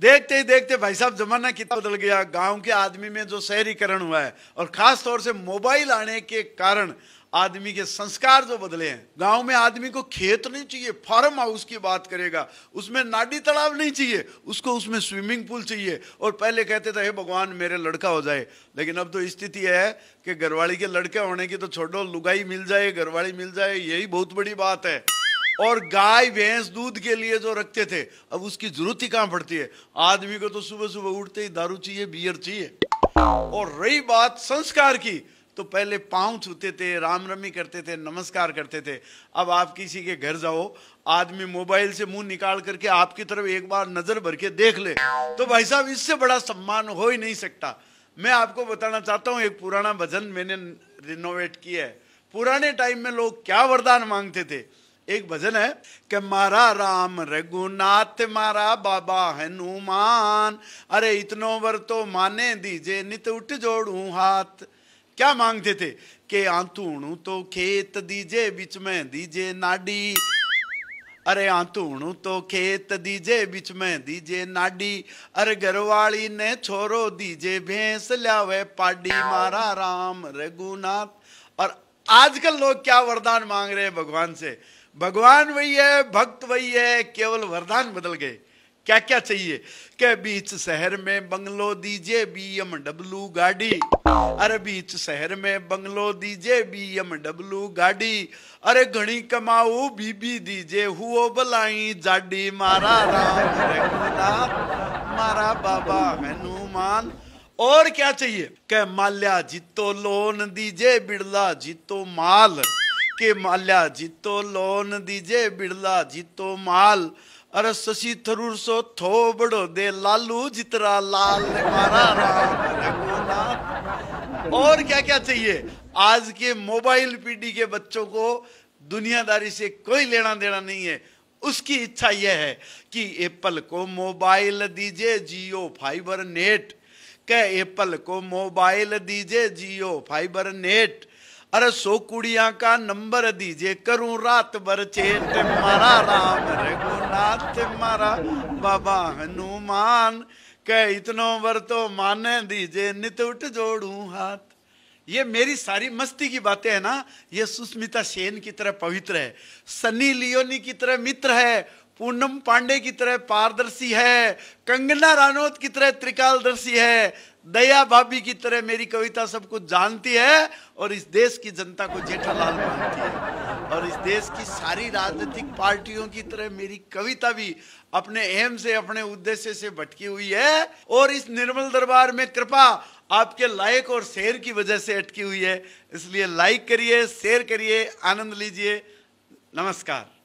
देखते ही देखते भाई साहब जमाना कितना बदल गया गांव के आदमी में जो शहरीकरण हुआ है और खास तौर से मोबाइल आने के कारण आदमी के संस्कार जो बदले हैं गांव में आदमी को खेत नहीं चाहिए फार्म हाउस की बात करेगा उसमें नाडी तालाब नहीं चाहिए उसको उसमें स्विमिंग पूल चाहिए और पहले कहते थे हे भगवान मेरे लड़का हो जाए लेकिन अब तो स्थिति है कि घरवाली के लड़के होने की तो छोड़ो लुगाई मिल जाए घरवाली मिल जाए यही बहुत बड़ी बात है और गाय भैंस दूध के लिए जो रखते थे अब उसकी जरूरत ही कहां पड़ती है आदमी को तो सुबह सुबह उठते ही दारू चाहिए बियर चाहिए और रही बात संस्कार की तो पहले पांव छूते थे रमी करते थे नमस्कार करते थे अब आप किसी के घर जाओ आदमी मोबाइल से मुंह निकाल करके आपकी तरफ एक बार नज़र भर के देख ले तो भाई साहब इससे बड़ा सम्मान हो ही नहीं सकता मैं आपको बताना चाहता हूँ एक पुराना भजन मैंने रिनोवेट किया है पुराने टाइम में लोग क्या वरदान मांगते थे एक भजन है कि मारा राम रघुनाथ मारा बाबा हनुमान अरे इतनो वर तो माने दीजे नित उठ जोड़ू हाथ क्या मांगते थे के आंतूणू तो खेत दीजे बीच में दीजे नाडी अरे आंतूणू तो खेत दीजे बीच में दीजे नाडी अरे घरवाली ने छोरो दीजे भैंस लियावे पाडी मारा राम रघुनाथ और आजकल लोग क्या वरदान मांग रहे हैं भगवान से भगवान वही है भक्त वही है केवल वरदान बदल गए क्या क्या चाहिए के बीच शहर में बंगलो दीजिए बी एम डब्लू गाड़ी अरे बीच शहर में बंगलो दीजिए बी एम डब्लू गाड़ी अरे घनी कमाऊ बीबी दीजिए हुओ बलाई जाडी मारा राम मारा बाबा हनुमान और क्या चाहिए के माल्या जीतो लोन दीजिए बिड़ला जीतो माल के माल्या जीतो लोन दीजे बिड़ला जीतो माल अरे शशि थरूर सो थो बड़ो दे लालू जितरा लाल ने मारा राम और क्या क्या चाहिए आज के मोबाइल पीढ़ी के बच्चों को दुनियादारी से कोई लेना देना नहीं है उसकी इच्छा यह है कि एप्पल को मोबाइल दीजिए जियो फाइबर नेट क्या एप्पल को मोबाइल दीजिए जियो फाइबर नेट अरे सो कुड़िया का नंबर दीजिए करूं रात भर चेट मारा राम रघुनाथ मारा बाबा हनुमान कह इतनो वर तो माने दीजे नित उठ जोड़ू हाथ ये मेरी सारी मस्ती की बातें है ना ये सुस्मिता सेन की तरह पवित्र है सनी लियोनी की तरह मित्र है पूनम पांडे की तरह पारदर्शी है कंगना रानौत की तरह त्रिकालदर्शी है दया भाभी की तरह मेरी कविता सब कुछ जानती है और इस देश की जनता को जेठालाल मानती है और इस देश की सारी राजनीतिक पार्टियों की तरह मेरी कविता भी अपने एम से अपने उद्देश्य से भटकी हुई है और इस निर्मल दरबार में कृपा आपके लाइक और शेयर की वजह से अटकी हुई है इसलिए लाइक करिए शेयर करिए आनंद लीजिए नमस्कार